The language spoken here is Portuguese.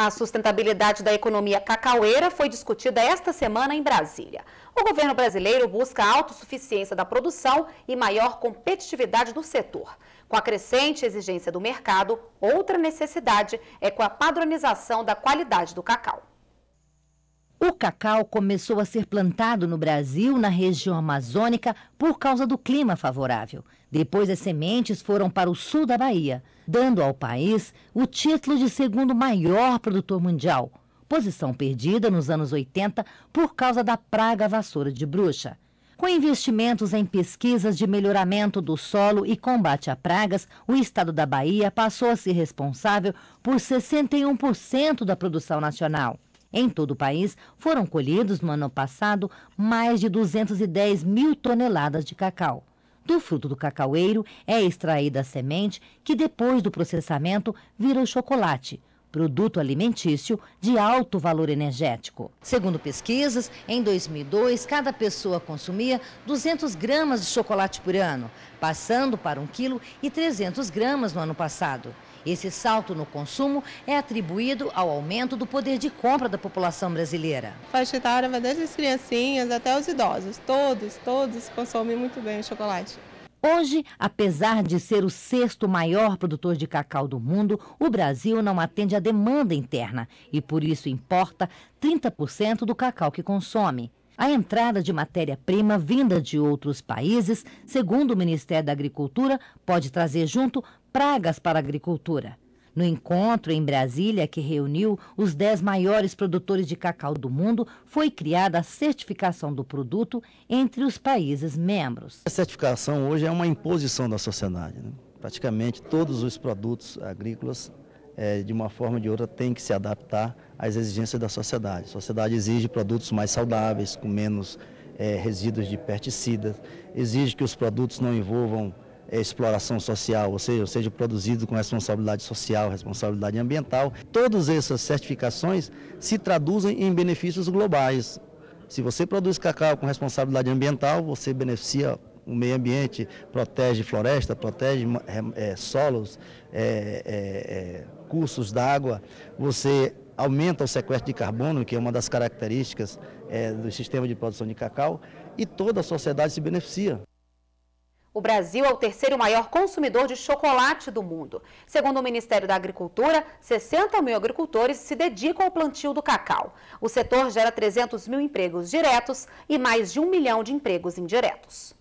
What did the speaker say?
A sustentabilidade da economia cacaueira foi discutida esta semana em Brasília. O governo brasileiro busca a autossuficiência da produção e maior competitividade do setor. Com a crescente exigência do mercado, outra necessidade é com a padronização da qualidade do cacau. O cacau começou a ser plantado no Brasil, na região amazônica, por causa do clima favorável. Depois, as sementes foram para o sul da Bahia, dando ao país o título de segundo maior produtor mundial, posição perdida nos anos 80 por causa da praga vassoura de bruxa. Com investimentos em pesquisas de melhoramento do solo e combate a pragas, o estado da Bahia passou a ser responsável por 61% da produção nacional. Em todo o país, foram colhidos no ano passado mais de 210 mil toneladas de cacau. Do fruto do cacaueiro é extraída a semente que, depois do processamento, vira o chocolate, produto alimentício de alto valor energético. Segundo pesquisas, em 2002, cada pessoa consumia 200 gramas de chocolate por ano, passando para 1 quilo e 300 gramas no ano passado. Esse salto no consumo é atribuído ao aumento do poder de compra da população brasileira. A faixa etária vai desde as criancinhas até os idosos. Todos, todos consomem muito bem o chocolate. Hoje, apesar de ser o sexto maior produtor de cacau do mundo, o Brasil não atende à demanda interna e, por isso, importa 30% do cacau que consome. A entrada de matéria-prima vinda de outros países, segundo o Ministério da Agricultura, pode trazer junto pragas para a agricultura. No encontro em Brasília, que reuniu os dez maiores produtores de cacau do mundo, foi criada a certificação do produto entre os países membros. A certificação hoje é uma imposição da sociedade. Né? Praticamente todos os produtos agrícolas, é, de uma forma ou de outra, têm que se adaptar às exigências da sociedade. A sociedade exige produtos mais saudáveis, com menos é, resíduos de pesticidas, exige que os produtos não envolvam exploração social, ou seja, ou seja, produzido com responsabilidade social, responsabilidade ambiental. Todas essas certificações se traduzem em benefícios globais. Se você produz cacau com responsabilidade ambiental, você beneficia o meio ambiente, protege floresta, protege é, solos, é, é, cursos d'água, você aumenta o sequestro de carbono, que é uma das características do sistema de produção de cacau, e toda a sociedade se beneficia. O Brasil é o terceiro maior consumidor de chocolate do mundo. Segundo o Ministério da Agricultura, 60 mil agricultores se dedicam ao plantio do cacau. O setor gera 300 mil empregos diretos e mais de um milhão de empregos indiretos.